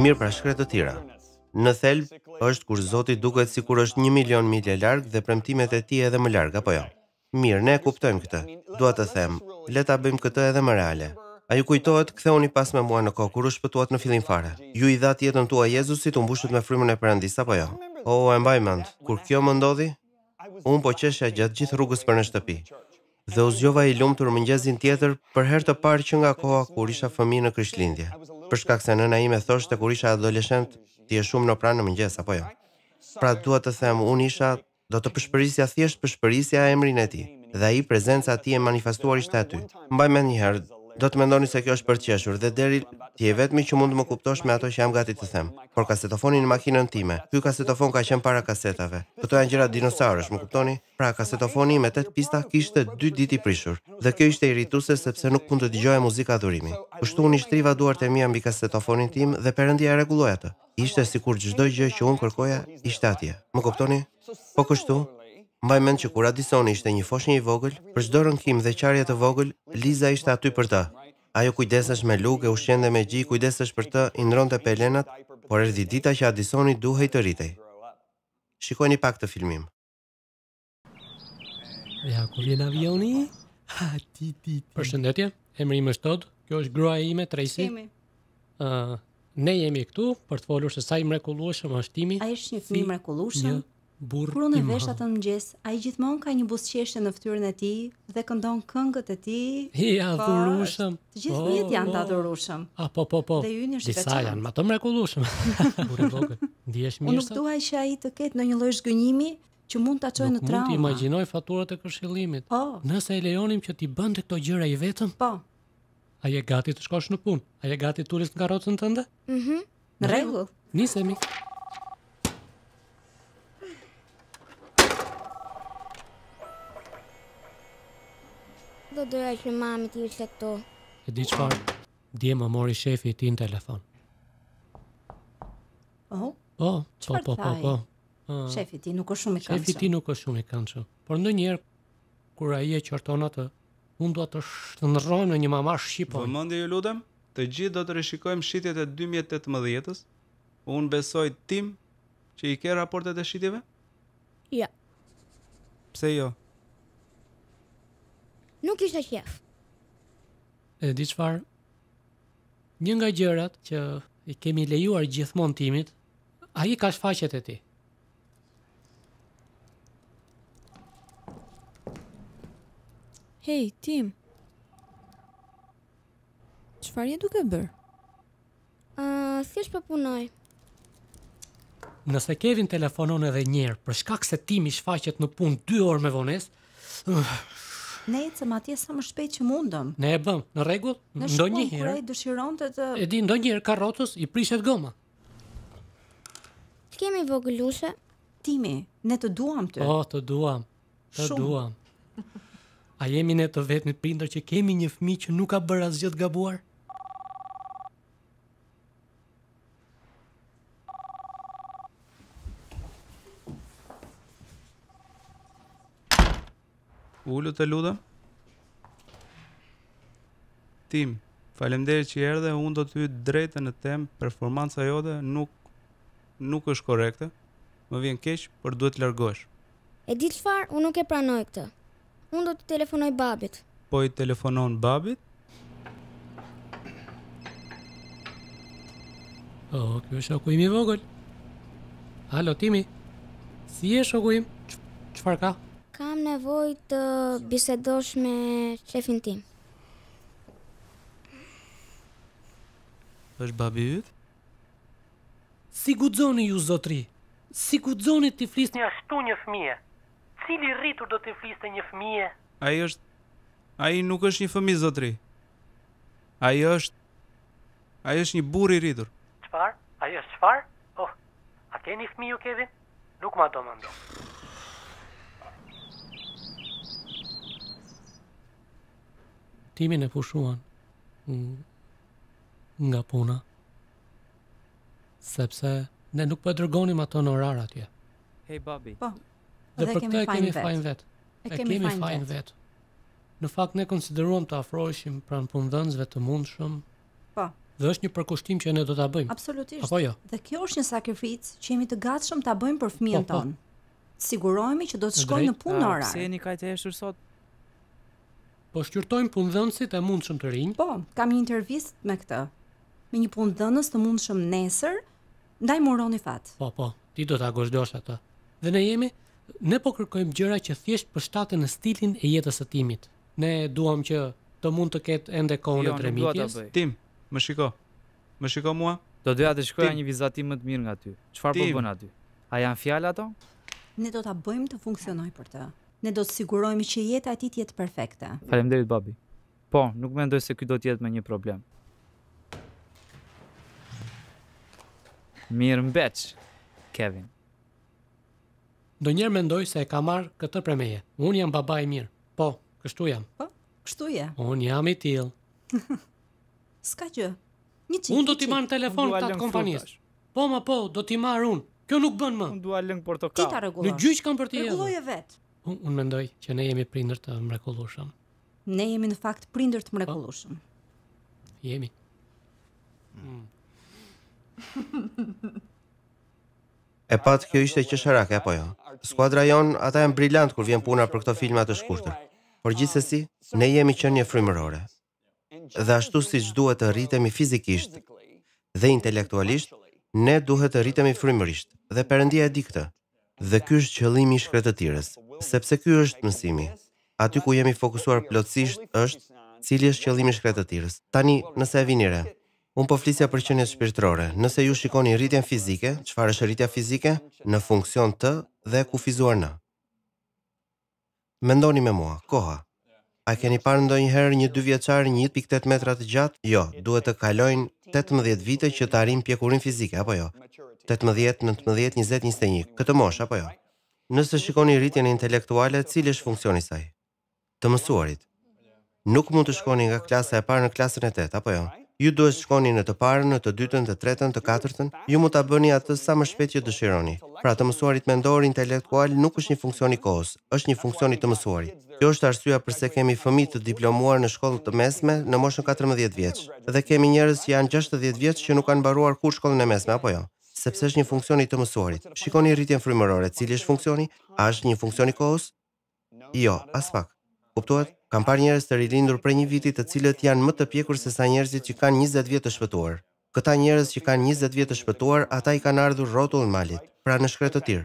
mirë për shkret të tira. Në thelb është kur Zoti duket sikur është 1 milion milje larg dhe premtimet e tij edhe më larg apo jo. Mirë, ne e kuptojmë këtë. Dua të them, le ta bëjmë këtë edhe më reale. Ai kujtohet ktheuni pas me mua në kohë kur u shpëtuat në fillim fare. Ju i dha jetën tuaj Jezusit u mbushët me frymën e Perëndis apo jo? O, e mbaj mend. Kur kjo më ndodhi, un po qeshja gjatë gjithë rrugës për në shtëpi. Dhe u zgjova i lumtur mëngjesin tjetër për herë të parë që nga koha kur isha fëmijë në Krishtlindje për shkak se nëna ime thoshte të kur isha adoleshent ti je shumë në pranë në mëngjes apo jo. Pra dua të them, unë isha do të përshpërisja thjesht përshpërisja e emrin e tij dhe ai prezenca e tij e manifestuar ishte aty. Mbaj mend një herë, do të mendoni se kjo është për të qeshur dhe deri ti je vetmi që mund të më kuptosh me ato që jam gati të them. Por kasetofoni në makinën time. Ky kasetofon ka qenë para kasetave. Këto janë gjëra dinosaurësh, më kuptoni? Pra kasetofoni me 8 pista kishte 2 ditë i prishur dhe kjo ishte irrituese sepse nuk mund të dëgjoja muzikë adhurimi. Kështu unë shtriva duart e mia mbi kasetofonin tim dhe perëndia e rregulloi atë. Ishte sikur çdo gjë që unë kërkoja ishte atje. Më kuptoni? Po kështu, Mbaj mend që kur Addison ishte një foshnjë i vogël, për çdo rënkim dhe qarje të vogël, Liza ishte aty për të. Ajo kujdesesh me lugë, ushqende me gji, kujdesesh për të, i ndronte pelenat, por erdhi dita që Addisoni duhej të rritej. Shikojni pak të filmin. Ja ku vjen avioni? Ha ti ti. Përshëndetje, emri im është Todd. Kjo është gruaja ime, Tracy. Ëh, uh, ne jemi këtu për të folur se sa i mrekullueshëm është timi. A është një fëmijë mrekullueshëm. Jo burr i madh. Kur mëngjes, ai gjithmonë ka një buzëqeshje në fytyrën e tij dhe këndon këngët e tij. I po, adhurueshëm. Të gjithë njerëzit po, janë të po. adhurueshëm. Oh, po po po. Dhe hyn është vetëm. janë më të mrekullueshëm. burr i vogël. Ndihesh mirë. Unë nuk dua që ai të ketë ndonjë lloj zgënjimi që mund ta çojë në traumë. Mund të imagjinoj faturat e këshillimit. Po. Oh. Nëse e lejonim që ti bënte këto gjëra i vetëm? Po. A je gati të shkosh në punë? A je gati turist nga karrocën tënde? Mhm. Mm në rregull. Nisemi. Nisemi. do doja që mami ti ishte këtu. E di çfarë? Dje më mori shefi ti në telefon. Oh? Oh, po, po, po, po. po, po. Shefi ti nuk është shumë i këndshëm. Shefi ti nuk është shumë i këndshëm. Por ndonjëherë kur ai e qorton atë, unë dua të shndërroj në një mamash shqipo. Vëmendje ju lutem, të gjithë do të rishikojmë shitjet e 2018-s. Unë besoj tim që i ke raportet e shitjeve? Ja. Pse jo? Nuk ishte aq E di çfar? Një nga gjërat që i kemi lejuar gjithmonë timit, ai ka shfaqjet e tij. Hey, Tim. Çfarë je duke bër? Ëh, uh, thjesht po punoj. Nëse Kevin telefonon edhe një herë për shkak se Tim i shfaqet në punë 2 orë me vonesë. Uh, Ne ecëm atje sa më shpejt që mundëm. Ne e bëm, në rregull, ndonjëherë. Ne shkruajmë dëshiron të të E di ndonjëherë karrotës i prishet goma. kemi vogëlushe? Timi, ne të duam ty. Oh, të duam. Të duam. A jemi ne të vetmit prindër që kemi një fëmijë që nuk ka bërë asgjë gabuar? ullu të luda. Tim, falemderi që erdhe, unë do të ty drejtë në tem, performanca jote nuk, nuk është korekte. Më vjen keq, por duhet të largosh. E di çfarë, unë nuk e pranoj këtë. Unë do të telefonoj babit. Po i telefonon babit? Oh, kjo është shoku i vogël. Alo Timi. Si je shoku im? Çfarë ka? Kam nevoj të bisedosh me shefin tim. është babi ytë? Si gudzoni ju, zotri? Si gudzoni t'i flisë një ashtu një fëmije? Cili rritur do t'i flisë një fëmije? A i është? A i nuk është një fëmijë, zotri. A i është? A i është një buri rritur. Qfar? A i është qfar? Oh, a keni fëmiju, Kevin? Nuk ma do më ndonë. Timin e pushuan nga puna sepse ne nuk po dërgonim ato në orar atje. Hey Babi. Po. Dhe për këtë e kemi fajin vet. vet. E, e kemi fajin vet. vet. Në fakt ne konsideruam të afroheshim pranë fundëndësve të mundshëm. Po. Dhe është një përkushtim që ne do ta bëjmë. Absolutisht. Apo jo. Dhe kjo është një sakrificë që jemi të gatshëm ta bëjmë për fëmijën po, po. tonë. Po. Sigurohemi që do të shkojnë në punë në ah, orar. Po. Si jeni kaq të heshtur sot? Po shkurtojm punëdhënësit e mundshëm të rinj. Po, kam një intervist me këtë. Me një punëdhënës të mundshëm nesër, ndaj moroni fat. Po, po, ti do ta gozhdosh atë. Dhe ne jemi, ne po kërkojmë gjëra që thjesht përshtaten në stilin e jetës së timit. Ne duam që të mund të ketë ende kohën e jo, tremitjes. Tim, më shiko. Më shiko mua. Do doja të shkoja një vizatim më të mirë nga ty. Çfarë po bën aty? A janë fjalë ato? Ne do ta bëjmë të funksionojë për të ne do të sigurojmë që jeta e tij të jetë perfekte. Faleminderit babi. Po, nuk mendoj se ky do të jetë me një problem. Mirë mbeç, Kevin. Do njerë mendoj se e ka marrë këtë premeje. Unë jam baba i mirë. Po, kështu jam. Po, kështu je. Unë jam i tilë. Ska që, një qikë. Unë do t'i marrë në telefon të atë kompanisë. Po, ma po, do t'i marrë unë. Kjo nuk bën më. Unë dua lëng portokall. Ti ta regulloj. Në gjyqë kam për ti. Rregulloje vet. Unë un mendoj që ne jemi prindër të mrekullueshëm. Ne jemi në fakt prindër të mrekullueshëm. Oh. Jemi. Hmm. e pat kjo ishte shërake, apo jo? Skuadra jon ata janë brillant kur vjen puna për këto filma të shkurtër. Por gjithsesi, ne jemi qenë një frymërore. Dhe ashtu siç duhet të rritemi fizikisht dhe intelektualisht, ne duhet të rritemi frymërisht. Dhe Perëndia e di këtë. Dhe ky është qëllimi i shkretëtirës sepse ky është mësimi. Aty ku jemi fokusuar plotësisht është cili është qëllimi i shkretëtirës. Tani, nëse e vini re, Unë po flisja për qenjes shpirtërore. Nëse ju shikoni rritjen fizike, çfarë është rritja fizike në funksion të dhe e kufizuar në? Mendoni me mua, koha. A keni parë ndonjëherë një dy vjeçar 1.8 metra të gjatë? Jo, duhet të kalojnë 18 vite që të arrijnë pjekurinë fizike apo jo? 18, 19, 20, 21, këtë moshë apo jo? nëse shikoni rritjen e intelektuale, cili është funksioni i saj? Të mësuarit. Nuk mund të shkoni nga klasa e parë në klasën e tetë, apo jo? Ju duhet të shkoni në të parën, në të dytën, të tretën, të katërtën, ju mund ta bëni atë sa më shpejt që dëshironi. Pra të mësuarit mendor intelektual nuk është një funksion i kohës, është një funksion i të mësuarit. Kjo është arsyeja pse kemi fëmijë të diplomuar në shkollën të mesme në moshën 14 vjeç, dhe kemi njerëz që janë 60 vjeç që nuk kanë mbaruar kurrë shkollën e mesme, apo jo? sepse është një funksion i të mësuarit. Shikoni rritjen frymërore, cili është funksioni? A është një funksion i kohës? Jo, as pak. Kuptohet? Kam parë njerëz të rilindur prej një viti të cilët janë më të pjekur se sa njerëzit që kanë 20 vjet të shpëtuar. Këta njerëz që kanë 20 vjet të shpëtuar, ata i kanë ardhur rrotull malit, pra në shkretë të tir.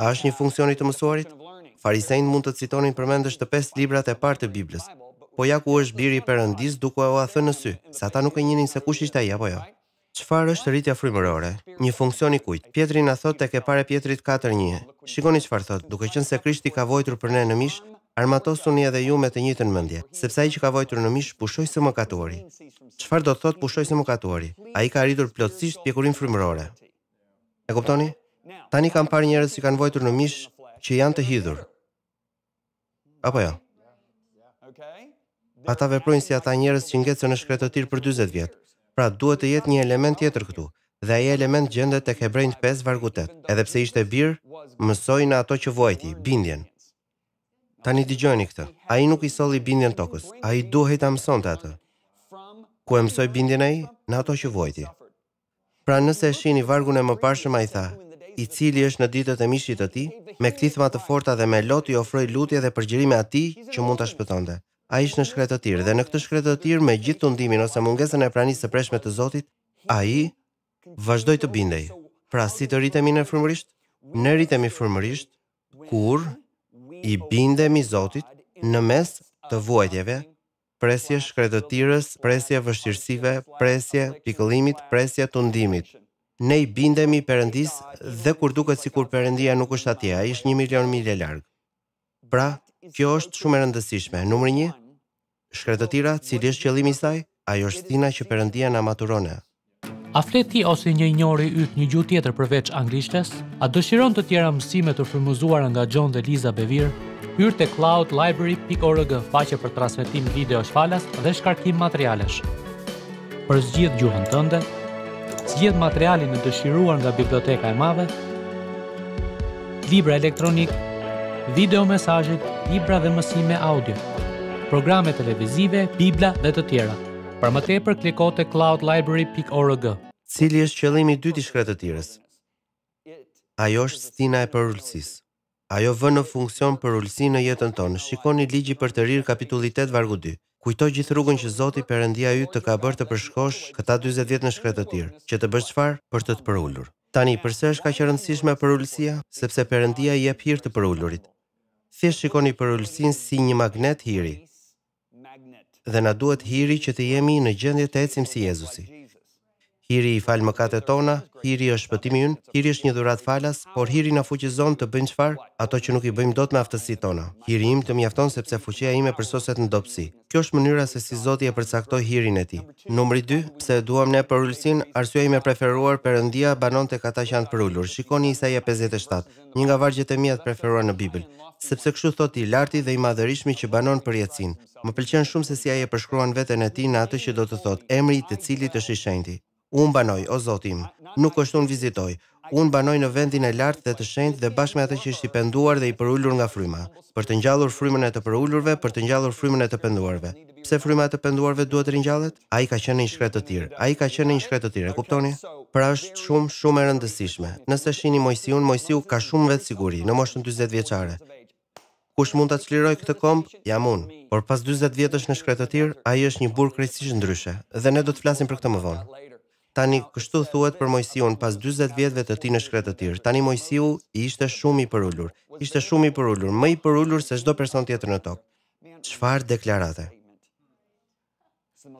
A është një funksion i të mësuarit? Farisejnë mund të citonin përmendësh të 5 librat e parë të Biblës, po ja ku është biri i Perëndis duke u a thënë sy, se ata nuk e njihnin se kush ishte ai apo jo. Ja. Çfarë është rritja frymërore? Një funksion i kujt. Pietri na thotë tek e para 4 4:1. Shikoni çfarë thotë, duke qenë se Krishti ka vojtur për ne në mish, armatosuni edhe ju me të njëjtën mendje, sepse ai që ka vojtur në mish pushoi së mëkatuari. Çfarë do të thotë pushoi së A Ai ka rritur plotësisht pjekurin frymërore. E kuptoni? Tani kanë parë njerëz që kanë vojtur në mish që janë të hidhur. Apo jo? Ata veprojnë si ata njerëz që ngjecën në shkretëtir për 40 vjet. Pra duhet të jetë një element tjetër këtu, dhe ai element gjendet të kebrejnë të vargu vargutet, edhe pse ishte birë, mësoj në ato që vojti, bindjen. Tani një digjojni këtë, a i nuk i soli bindjen tokës, a i duhet mësonte mëson të atë. Ku e mësoj bindjen e i, në ato që vojti. Pra nëse e shini vargun e më ai a i tha, i cili është në ditët e mishit të ti, me klithma të forta dhe me loti ofroj lutje dhe përgjirime ati që mund të shpëtonde a ish në shkretë të tirë, dhe në këtë shkretë të tirë, me gjithë të ndimin ose mungesën e pranisë të preshme të Zotit, a i vazhdoj të bindej. Pra, si të rritemi në fërmërisht? Në rritemi fërmërisht, kur i bindemi Zotit në mes të vuajtjeve, presje tirës, presje vështirësive, presje pikëllimit, presje të ndimit. Ne i bindemi përëndis dhe kur duket si kur përëndia nuk është atje, a ishtë një milion mile largë. Pra, Kjo është shumë e rëndësishme. Numër 1. Shkretëtira, cili është qëllimi i saj? Ajo është stina që përëndia na maturone. A flet ti ose një njëri yt një gjuhë tjetër përveç anglishtes? A dëshiron të tjera mësime të fërmuzuar nga John dhe Liza Bevir? Hyr te cloudlibrary.org, faqe për transmetim video shfalas dhe shkarkim materialesh. Për zgjidh gjuhën tënde, zgjidh materialin e dëshiruar nga biblioteka e madhe, libra elektronik, video mesazhet, libra dhe mësime audio, programe televizive, bibla dhe të tjera. Për më tepër kliko te cloudlibrary.org. Cili është qëllimi i dytë i shkretëtirës? Ajo është stina e përulësisë. Ajo vë në funksion për në jetën tonë. Shikoni ligji për të rirë kapitulli 8 vargu 2. Kujtoj gjithë rrugën që Zoti Perëndia ju të ka bërë të përshkosh këta 40 vjet në shkretë të tjerë, që të bësh çfarë për të të përulur. Tani, përse është kaq e rëndësishme përulësia? Sepse Perëndia i jep hir të përulurit thjesht shikoni për ulsin si një magnet hiri. Dhe na duhet hiri që të jemi në gjendje të ecim si Jezusi. Hiri i falë kate tona, hiri është pëtimi unë, hiri është një dhurat falas, por hiri në fuqizon të bëjmë qfar, ato që nuk i bëjmë do të me aftësi tona. Hiri im të mjafton sepse fuqia ime përsoset në dopsi. Kjo është mënyra se si zoti e përcaktoj hirin e ti. Numëri 2, pse duham ne për ullësin, arsua ime preferuar për ëndia banon të kata që janë për ullur. Shikoni Isaia 57, një nga vargjet e të preferuar në Bibel, sepse kështu thot i larti dhe i madhërishmi që banon për jetësin. Më pëlqen shumë se si aje përshkruan vetën e ti në atë që do të thot, emri të cilit është i shenti. Unë banoj, o zotim, nuk është unë vizitoj. Unë banoj në vendin e lartë dhe të shenjtë dhe bashkë me atë që është i penduar dhe i përullur nga fryma. Për të njallur frymën e të përullurve, për të njallur frymën e të penduarve. Pse fryma e të penduarve duhet të rinjallet? A i ka qenë një shkretë të tirë. A i ka qenë një shkretë të tirë, kuptoni? Pra është shumë, shumë e rëndësishme. Nëse shini Mojsiun, Mojsiu ka shumë vetë siguri, në moshën 20 vjeqare. Kush mund të qliroj këtë komp? Jam unë. Por pas 20 vjetës në shkretë të tirë, a i është një burë krejtësish ndryshe. Dhe ne do të flasim për këtë më vonë. Tani kështu thuhet për Mojsiun pas 40 vjetëve të tij në shkretë të tir. Tani Mojsiu ishte shumë i përulur, ishte shumë i përulur, më i përulur se çdo person tjetër në tokë. Çfarë deklarate?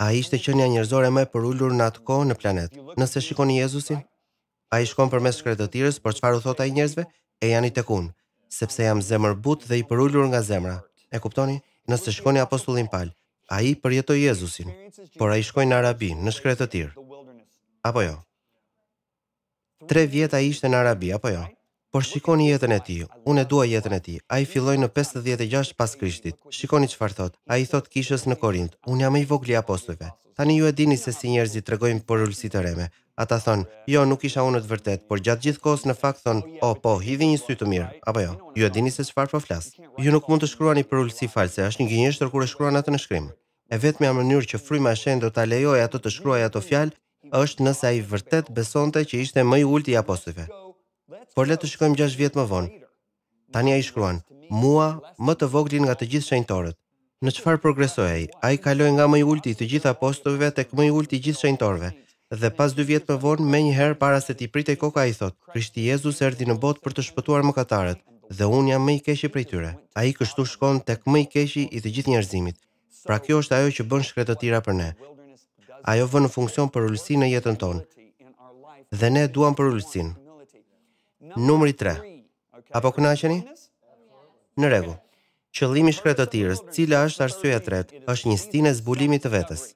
Ai ishte qenia njerëzore më e përulur në atë kohë në planet. Nëse shikoni Jezusin, ai shkon përmes shkretë të tirës, por çfarë u thotë ai njerëzve? E janë i tekun, sepse jam zemër but dhe i përulur nga zemra. E kuptoni? Nëse shkoni apostullin Paul, ai përjetoi Jezusin, por ai shkoi në Arabi, në shkretë të tij apo jo? Tre vjeta ishte në Arabi, apo jo? Por shikoni jetën e ti, unë e dua jetën e ti. A i filloj në 56 pas krishtit. Shikoni që farë thot, a i thot kishës në Korint, unë jam i vogli apostove. Tani ju e dini se si njerëzi të regojnë për rullësi të reme. Ata thonë, jo, nuk isha unë të vërtet, por gjatë gjithë kohës në fakt thonë, o, po, hidhi një sy të mirë, apo jo, ju e dini se farë po flasë. Ju nuk mund të shkruani për ullësi false, është një gjenjeshtër kur e shkruan atë në shkrim. E vetë mja mënyrë që fryma e shenë të lejoj ato të shkruaj ato fjalë, është nëse ai vërtet besonte që ishte më i ulti i apostujve. Por le të shkojmë 6 vjet më vonë. Tani ai shkruan: "Mua më të voglin nga të gjithë shenjtorët." Në çfarë progresoi ai? Ai kaloi nga më i ulti i të gjithë apostujve tek më i ulti i gjithë shenjtorëve. Dhe pas 2 vjet më vonë, më një herë para se ti pritej koka ai thotë: "Krishti Jezusi erdhi në botë për të shpëtuar mëkatarët, dhe un jam më i keqi prej tyre." Ai kështu shkon tek më i keqi i të gjithë njerëzimit. Pra kjo është ajo që bën shkretëtira për ne ajo vë në funksion për ullësi në jetën tonë. Dhe ne duam për ullësi. Numëri 3. Apo kënaqeni? Në regu. Qëllimi shkretë të tjërës, cila është arsyeja tretë, është një stine zbulimit të vetës.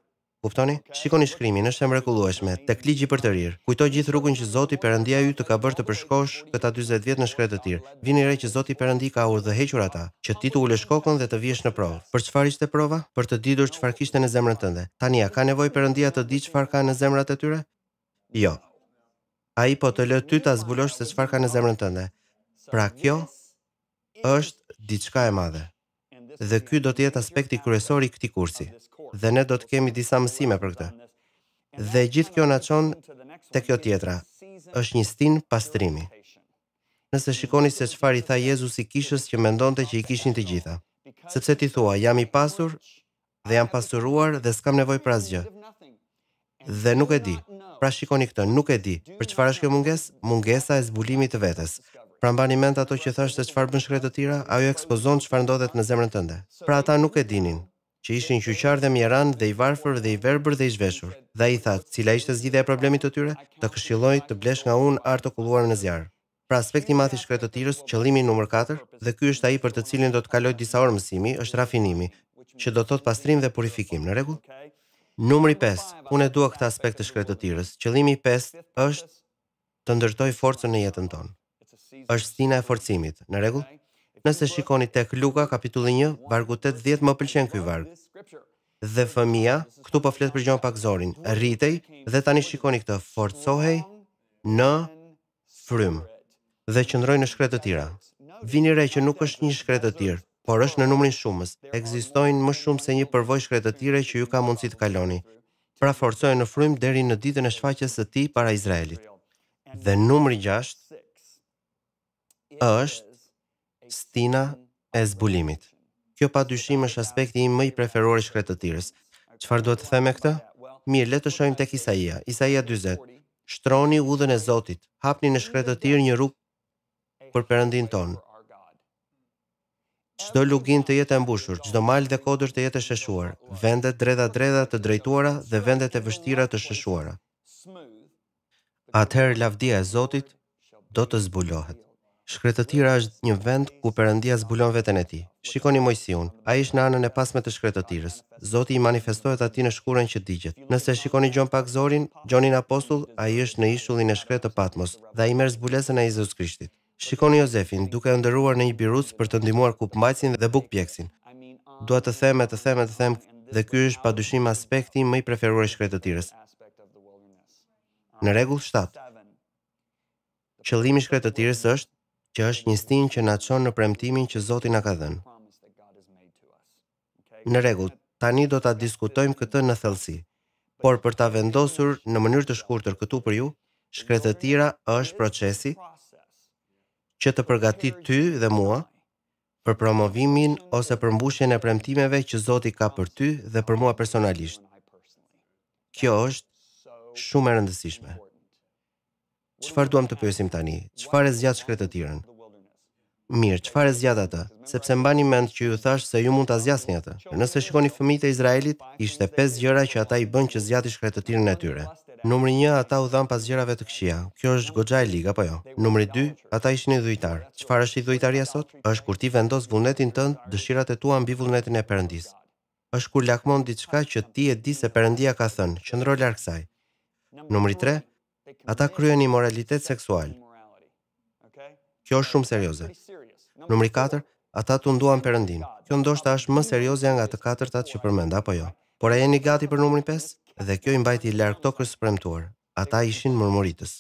Kuptoni? Shikoni shkrimin, është e mrekullueshme, tek ligji për të rirë. Kujtoj gjithë rrugën që Zoti Perëndia ju të ka bërë të përshkosh këta 40 vjet në shkretë të tirë. Vini re që Zoti Perëndi ka urdhëhequr ata, që ti të ulësh kokën dhe të vihesh në provë. Për çfarë ishte prova? Për të ditur çfarë kishte në zemrën tënde. Tani a ka nevojë Perëndia të di çfarë ka në zemrat e tyre? Jo. Ai po të lë ty ta zbulosh se çfarë ka në zemrën tënde. Pra kjo është diçka e madhe. Dhe ky do të jetë aspekti kryesor i këtij kursi dhe ne do të kemi disa mësime për këtë. Dhe gjithë kjo na çon te kjo tjetra. Është një stin pastrimi. Nëse shikoni se çfarë i tha Jezusi kishës që mendonte që i kishin të gjitha, sepse ti thua jam i pasur dhe jam pasuruar dhe s'kam nevojë për asgjë. Dhe nuk e di. Pra shikoni këtë, nuk e di. Për çfarë është kjo mungesë? Mungesa e zbulimit të vetes. Pra mbani mend ato që thashtë se çfarë bën shkretë të ajo ekspozon çfarë ndodhet në zemrën tënde. Pra ata nuk e dinin që ishin qyqar dhe mjeran dhe i varfër dhe i verbër dhe i zhveshur. Dhe i thakë, cila ishte zgjidhe e problemit të tyre, të këshiloj të blesh nga unë artë të kulluar në zjarë. Pra aspekti mathi i shkretë të tirës, qëllimi nëmër 4, dhe ky është aji për të cilin do të kaloj disa orë mësimi, është rafinimi, që do të të pastrim dhe purifikim, në regu? Nëmëri 5, unë e dua këta aspekt të shkretë të tirës, qëllimi 5 është të ndërtoj forcën në jetën tonë. është e forcimit, në Nëse shikoni tek Luka kapitulli 1, vargu 80 më pëlqen ky varg. Dhe fëmia, këtu po flet për gjon pak zorin, rritej dhe tani shikoni këtë, forcohej në frym dhe qëndroj në shkretë të tira. Vini re që nuk është një shkretë të por është në numrin shumës. Ekzistojnë më shumë se një përvoj shkretë të që ju ka mundësi të kaloni. Pra forcohej në frym deri në ditën e shfaqjes së tij para Izraelit. Dhe numri 6 është stina e zbulimit. Kjo pa dyshim është aspekti i më i preferuar i shkretëtirës. të tirës. Qëfar duhet të theme këtë? Mirë, letë të shojmë tek Isaia. Isaia 20. Shtroni u dhën e Zotit. Hapni në shkretë të një rrugë për përëndin tonë. Qdo lugin të jetë embushur, mbushur, qdo mal dhe kodur të jetë e sheshuar, vendet dreda dreda të drejtuara dhe vendet e vështira të sheshuara. Atëherë lavdia e Zotit do të zbulohet. Shkretëtira është një vend ku Perëndia zbulon veten e ti. Shikoni Mojsiun, ai ishte në anën e pasme të shkretëtirës. Zoti i manifestohet atij në shkurën që digjet. Nëse shikoni Gjon Pak Zorin, Gjonin Apostull, ai është në ishullin e shkretë të Patmos dhe ai merr zbulesën e Jezus Krishtit. Shikoni Jozefin, duke u ndëruar në një birus për të ndihmuar kupmbajsin dhe bukpjeksin. Dua të them, të them, të them, dhe ky është padyshim aspekti më i preferuar i shkretëtirës. Në rregull 7. Qëllimi i shkretëtirës është që është një stin që na çon në premtimin që Zoti na ka dhënë. Në rregull, tani do ta diskutojmë këtë në thellësi. Por për ta vendosur në mënyrë të shkurtër këtu për ju, shkretëtira është procesi që të përgatit ty dhe mua për promovimin ose për mbushjen e premtimeve që Zoti ka për ty dhe për mua personalisht. Kjo është shumë e rëndësishme. Çfarë duam të pyesim tani? Çfarë e zgjat shkretë të tirën? Mirë, çfarë e zgjat atë? Sepse mbani mend që ju thash se ju mund ta zgjasni atë. Nëse shikoni fëmijët e Izraelit, ishte pesë gjëra që ata i bën që zgjati shkretë të tirën e tyre. Numri 1 ata u dhan pas gjërave të këqija. Kjo është goxha e ligë apo jo? Numri 2 ata ishin i dhujtar. Çfarë është i dhujtaria sot? Është kur ti vendos vullnetin tënd, dëshirat e tua mbi vullnetin e Perëndis. Është kur lakmon diçka që ti e di se Perëndia ka thënë, qëndro larg saj. Numri ata kryen moralitet seksual. Kjo është shumë serioze. Numri 4, ata të nduan përëndin. Kjo ndoshtë është më serioze nga të katërtat që përmenda, apo jo. Por a jeni gati për numri 5? Dhe kjo imbajti i lërë këto kërës premtuar. Ata ishin mërmuritës.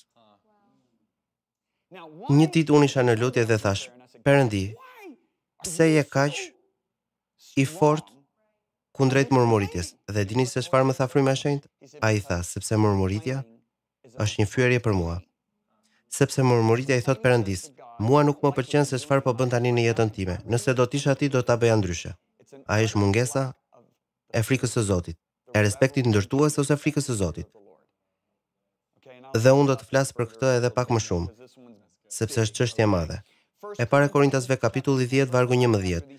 Një tit unë isha në lutje dhe thash, përëndi, pse je kaq i fort kundrejt mërmuritjes? Dhe dini se shfarë më tha fryma shenjt? A i tha, sepse mërmuritja? është një fyerje për mua. Sepse murmuritja i thot Perëndis, mua nuk më pëlqen se çfarë po bën tani në jetën time. Nëse do të isha ti, do ta bëja ndryshe. A është mungesa e frikës së Zotit, e respektit ndërtues ose frikës së Zotit? Dhe unë do të flas për këtë edhe pak më shumë, sepse është çështje e madhe. E para Korintasve kapitulli 10 vargu 11.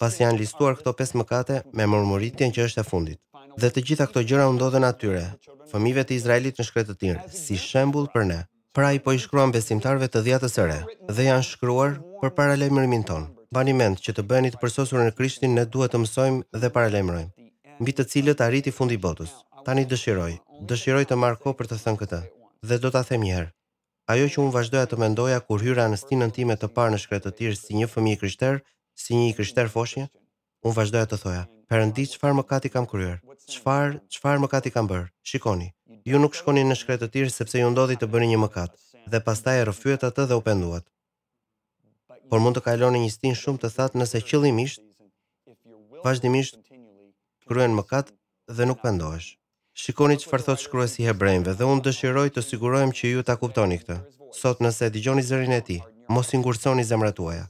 Pas janë listuar këto 5 mëkate me murmuritjen që është e fundit dhe të gjitha këto gjëra u ndodhen atyre, fëmijëve të Izraelit në shkretë të tyre, si shembull për ne. Pra i po i shkruan besimtarëve të dhjetës së re, dhe janë shkruar për paralajmërimin ton. Bani mend që të bëheni të përsosur në Krishtin, ne duhet të mësojmë dhe paralajmërojmë, mbi të cilët arriti fundi i botës. Tani dëshiroj, dëshiroj të marr kohë për të thënë këtë, dhe do ta them një herë. Ajo që un vazhdoja të mendoja kur hyra në stinën time të parë në shkretëtirë si një fëmijë krishter, si një krishter foshnjë, u vazhdoja të thoja, qëfar çfarë i kam kryer? Çfarë, çfarë i kam bër? Shikoni, ju nuk shkoni në shkretë të tirë, sepse ju ndodhi të bëni një mëkat." Dhe pastaj e rrëfyet atë dhe u penduat. Por mund të kaloni një stin shumë të thatë nëse qëllimisht vazhdimisht kryen mëkat dhe nuk pendohesh. Shikoni që farë thot shkruaj hebrejnve dhe unë dëshiroj të sigurojmë që ju ta kuptoni këtë. Sot nëse digjoni zërin e ti, mos ingurconi zemratuaja.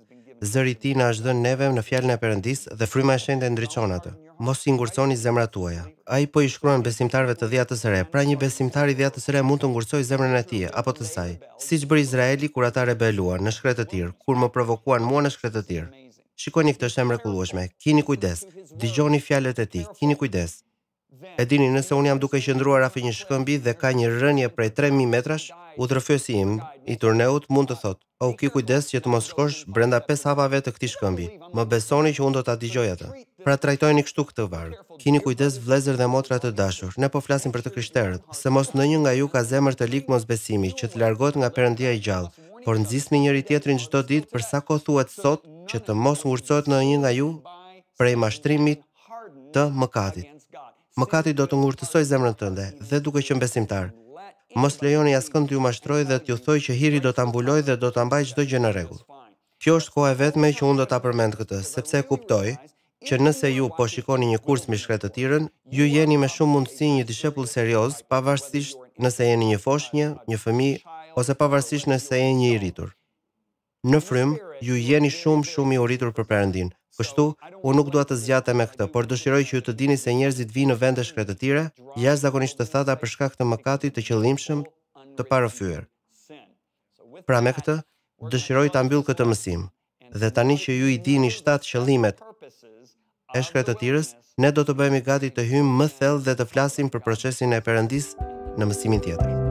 Zëri i në ashtë është neve në fjalën e Perëndis dhe fryma e shenjtë ndriçon atë. Mos i ngurconi zemrat tuaja. Ai po i shkruan besimtarëve të dhjatës së re, pra një besimtar i dhjatës së re mund të ngurcoj zemrën e tij apo të saj, siç bëri Izraeli kur ata rebeluan në shkretë të tirë, kur më provokuan mua në shkretë të tir. Shikoni këtë shemrekullueshme. Kini kujdes. Dgjoni fjalët e tij. Kini kujdes. E dini nëse unë jam duke qëndruar afi një shkëmbi dhe ka një rënje prej 3.000 metrash, u të rëfësi im i turneut mund të thotë, o ki kujdes që të mos shkosh brenda 5 hapave të këti shkëmbi, më besoni që unë do të adigjoj atë. Pra trajtojni kështu këtë varë, kini kujdes vlezër dhe motrat të dashur, ne po flasim për të kryshterët, se mos në një nga ju ka zemër të likë mos besimi që të largot nga perëndia i gjallë, por nëzismi njëri tjetrin gjithë ditë përsa ko thuet sot që të mos ngurcojt në një nga ju prej mashtrimit të mëkatit. Mëkati do të ngurtësoj zemrën tënde dhe duke qenë besimtar, mos lejoni askënd t'ju mashtrojë dhe t'ju thojë që hiri do ta mbulojë dhe do ta mbaj çdo gjë në rregull. Kjo është koha e vetme që unë do ta përmend këtë, sepse e kuptoj që nëse ju po shikoni një kurs me shkretë të tirën, ju jeni me shumë mundësi një dishepull serios, pavarësisht nëse jeni një foshnjë, një fëmijë ose pavarësisht nëse jeni një i rritur. Në frym, ju jeni shumë shumë i uritur për Perëndin, Kështu, u nuk dua të zgjatem me këtë, por dëshiroj që ju të dini se njerëzit vinë në vend e shkretëtire jas zakonisht të thata për shkak të mëkatit të qëllimshëm të parëfyer. Pra me këtë, dëshiroj ta mbyll këtë mësim. Dhe tani që ju i dini 7 qëllimet e shkretëtirës, ne do të bëhemi gati të hyjmë më thellë dhe të flasim për procesin e perëndis në mësimin tjetër.